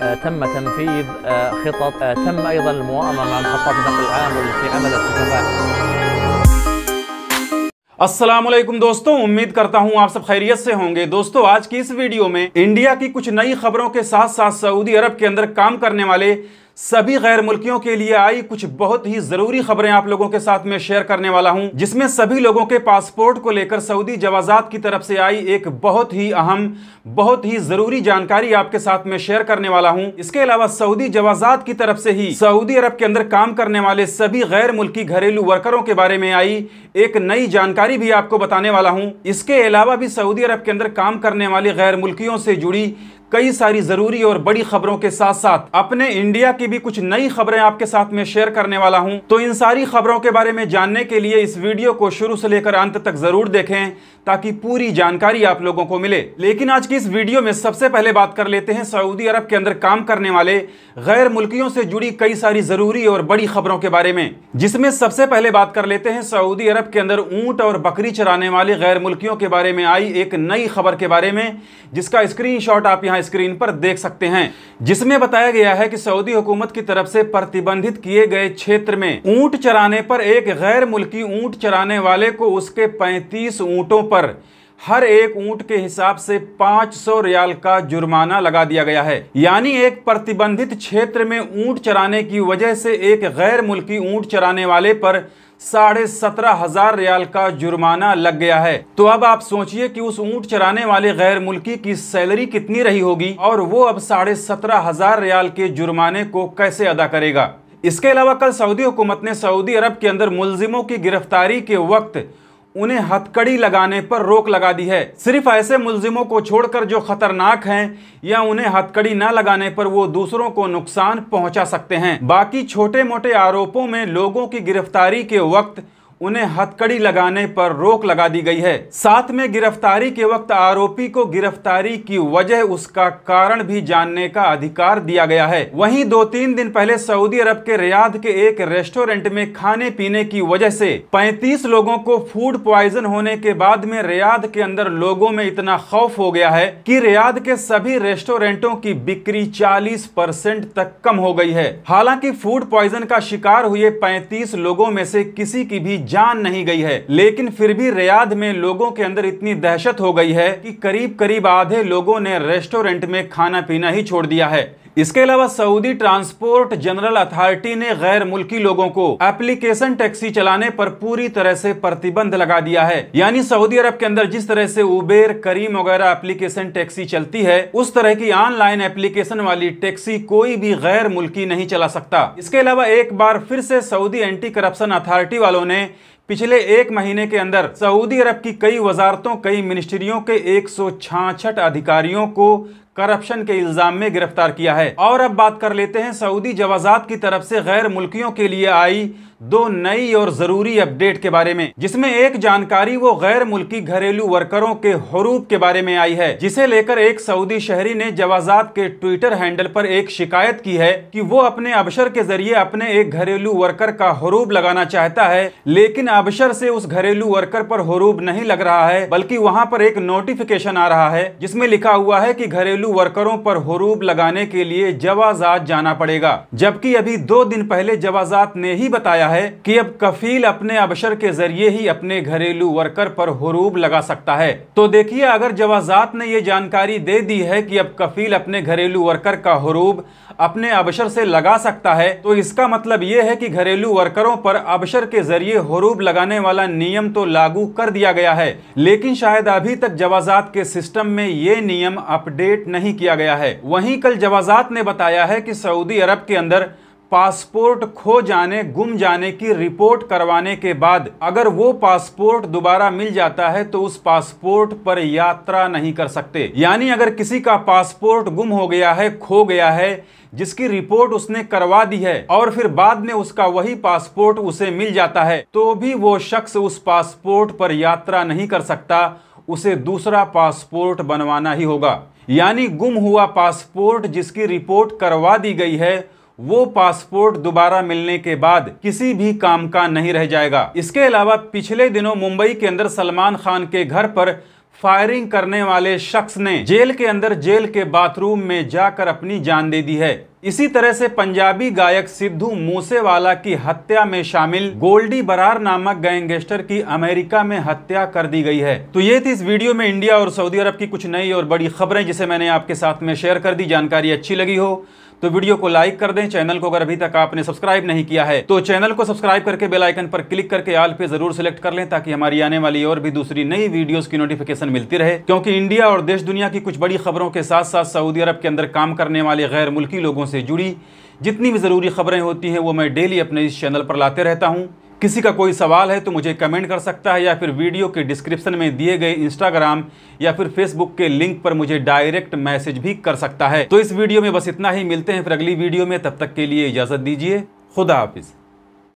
تم تنفيذ خطط تم ايضا الموائمه مع محطات النقل العام والتي عملت بكفاءه असलम दोस्तों उम्मीद करता हूँ आप सब खैरियत से होंगे दोस्तों आज की इस वीडियो में इंडिया की कुछ नई खबरों के साथ साथ सऊदी अरब के अंदर काम करने वाले सभी गैर मुल्कियों के लिए आई कुछ बहुत ही जरूरी खबरें आप लोगों के साथ में शेयर करने वाला हूं जिसमें सभी लोगों के पासपोर्ट को लेकर सऊदी जवाजात की तरफ से आई एक बहुत ही अहम बहुत ही जरूरी जानकारी आपके साथ में शेयर करने वाला हूं इसके अलावा सऊदी जवाजात की तरफ से ही सऊदी अरब के अंदर काम करने वाले सभी गैर मुल्की घरेलू वर्करों के बारे में आई एक नई जानकारी भी आपको बताने वाला हूँ इसके अलावा भी सऊदी अरब के अंदर काम करने वाले गैर मुल्कियों से जुड़ी कई सारी ज़रूरी और बड़ी खबरों के साथ साथ अपने इंडिया की भी कुछ नई खबरें आपके साथ में शेयर करने वाला हूं तो इन सारी खबरों के बारे में जानने के लिए इस वीडियो को शुरू से लेकर अंत तक ज़रूर देखें ताकि पूरी जानकारी आप लोगों को मिले लेकिन आज की इस वीडियो में सबसे पहले बात कर लेते हैं सऊदी अरब के अंदर काम करने वाले गैर मुल्कियों से जुड़ी कई सारी जरूरी और बड़ी खबरों के बारे में जिसमें सबसे पहले बात कर लेते हैं सऊदी अरब के अंदर ऊंट और बकरी चराने वाले गैर मुल्कियों के बारे में आई एक नई खबर के बारे में जिसका स्क्रीन आप यहाँ स्क्रीन पर देख सकते हैं जिसमें बताया गया है कि सऊदी हुकूमत की तरफ से प्रतिबंधित किए गए क्षेत्र में ऊंट चराने पर एक गैर मुल्की ऊंट चराने वाले को उसके पैंतीस ऊंटों पर पर हर एक ऊंट के हिसाब से 500 रियाल का जुर्माना लगा दिया गया है यानी एक प्रतिबंधित क्षेत्र में ऊंट चराने की वजह से एक गैर मुल्की ऊंट चराने वाले पर साढ़े सत्रह हजार रियाल का जुर्माना लग गया है तो अब आप सोचिए कि उस ऊंट चराने वाले गैर मुल्की की सैलरी कितनी रही होगी और वो अब साढ़े सत्रह हजार रियाल के जुर्माने को कैसे अदा करेगा इसके अलावा कल सऊदी हुकूमत ने सऊदी अरब के अंदर मुलजिमों की गिरफ्तारी के वक्त उन्हें हथकड़ी लगाने पर रोक लगा दी है सिर्फ ऐसे मुलजिमों को छोड़कर जो खतरनाक हैं या उन्हें हथकड़ी न लगाने पर वो दूसरों को नुकसान पहुंचा सकते हैं बाकी छोटे मोटे आरोपों में लोगों की गिरफ्तारी के वक्त उन्हें हथकड़ी लगाने पर रोक लगा दी गई है साथ में गिरफ्तारी के वक्त आरोपी को गिरफ्तारी की वजह उसका कारण भी जानने का अधिकार दिया गया है वहीं दो तीन दिन पहले सऊदी अरब के रियाद के एक रेस्टोरेंट में खाने पीने की वजह से 35 लोगों को फूड प्वाइजन होने के बाद में रियाद के अंदर लोगों में इतना खौफ हो गया है कि रियाद के सभी रेस्टोरेंटों की बिक्री 40 परसेंट तक कम हो गई है हालांकि फूड प्वाइजन का शिकार हुए 35 लोगों में से किसी की भी जान नहीं गई है लेकिन फिर भी रियाद में लोगों के अंदर इतनी दहशत हो गई है कि करीब करीब आधे लोगों ने रेस्टोरेंट में खाना पीना ही छोड़ दिया है इसके अलावा सऊदी ट्रांसपोर्ट जनरल अथॉरिटी ने गैर मुल्की लोगों को एप्लीकेशन टैक्सी चलाने पर पूरी तरह से प्रतिबंध लगा दिया है यानी सऊदी अरब के अंदर जिस तरह से उबेर करीम वगैरह एप्लीकेशन टैक्सी चलती है उस तरह की ऑनलाइन एप्लीकेशन वाली टैक्सी कोई भी गैर मुल्की नहीं चला सकता इसके अलावा एक बार फिर से सऊदी एंटी करप्शन अथॉरिटी वालों ने पिछले एक महीने के अंदर सऊदी अरब की कई वजारतों कई मिनिस्ट्रियों के एक अधिकारियों को करप्शन के इल्जाम में गिरफ्तार किया है और अब बात कर लेते हैं सऊदी जवाजात की तरफ से गैर मुल्कियों के लिए आई दो नई और जरूरी अपडेट के बारे में जिसमें एक जानकारी वो गैर मुल्की घरेलू वर्करों के हरूप के बारे में आई है जिसे लेकर एक सऊदी शहरी ने जवाजात के ट्विटर हैंडल पर एक शिकायत की है कि वो अपने अबशर के जरिए अपने एक घरेलू वर्कर का हरूब लगाना चाहता है लेकिन अबशर से उस घरेलू वर्कर पर हरूब नहीं लग रहा है बल्कि वहाँ पर एक नोटिफिकेशन आ रहा है जिसमे लिखा हुआ है की घरेलू वर्करों पर हरूब लगाने के लिए जवाजात जाना पड़ेगा जबकि अभी दो दिन पहले जवाजात ने ही बताया है कि अब कफील अपने अबशर के जरिए ही अपने घरेलू वर्कर पर हरूब लगा सकता है तो देखिए अगर जवाजात ने ये जानकारी दे दी है कि अब कफील अपने घरेलू वर्कर का हरूब अपने अबशर से लगा सकता है तो इसका मतलब ये है कि घरेलू वर्करों पर अबशर के जरिए हरूब लगाने वाला नियम तो लागू कर दिया गया है लेकिन शायद अभी तक जवाजात के सिस्टम में ये नियम अपडेट नहीं किया गया है वहीं कल जवाजात ने बताया है कि सऊदी अरब के अंदर पासपोर्ट खो जाने गुम जाने की रिपोर्ट करवाने के बाद अगर वो पासपोर्ट दोबारा मिल जाता है तो उस पासपोर्ट पर यात्रा नहीं कर सकते यानी अगर किसी का पासपोर्ट गुम हो गया है खो गया है जिसकी रिपोर्ट उसने करवा दी है और फिर बाद में उसका वही पासपोर्ट उसे मिल जाता है तो भी वो शख्स उस पासपोर्ट पर यात्रा नहीं कर सकता उसे दूसरा पासपोर्ट बनवाना ही होगा यानी गुम हुआ पासपोर्ट जिसकी रिपोर्ट करवा दी गई है वो पासपोर्ट दोबारा मिलने के बाद किसी भी काम का नहीं रह जाएगा इसके अलावा पिछले दिनों मुंबई के अंदर सलमान खान के घर पर फायरिंग करने वाले शख्स ने जेल के अंदर जेल के बाथरूम में जाकर अपनी जान दे दी है इसी तरह से पंजाबी गायक सिद्धू मूसेवाला की हत्या में शामिल गोल्डी बरार नामक गैंगस्टर की अमेरिका में हत्या कर दी गई है तो ये थी इस वीडियो में इंडिया और सऊदी अरब की कुछ नई और बड़ी खबरें जिसे मैंने आपके साथ में शेयर कर दी जानकारी अच्छी लगी हो तो वीडियो को लाइक कर दें चैनल को अगर अभी तक आपने सब्सक्राइब नहीं किया है तो चैनल को सब्सक्राइब करके बेल आइकन पर क्लिक करके आल पे जरूर सेलेक्ट कर लें ताकि हमारी आने वाली और भी दूसरी नई वीडियोस की नोटिफिकेशन मिलती रहे क्योंकि इंडिया और देश दुनिया की कुछ बड़ी खबरों के साथ साथ सऊदी अरब के अंदर काम करने वाले गैर मुल्की लोगों से जुड़ी जितनी भी ज़रूरी ख़बरें होती हैं वो मैं डेली अपने इस चैनल पर लाते रहता हूँ किसी का कोई सवाल है तो मुझे कमेंट कर सकता है या फिर वीडियो के डिस्क्रिप्शन में दिए गए इंस्टाग्राम या फिर फेसबुक के लिंक पर मुझे डायरेक्ट मैसेज भी कर सकता है तो इस वीडियो में बस इतना ही मिलते हैं फिर अगली वीडियो में तब तक के लिए इजाज़त दीजिए खुदा हाफिज़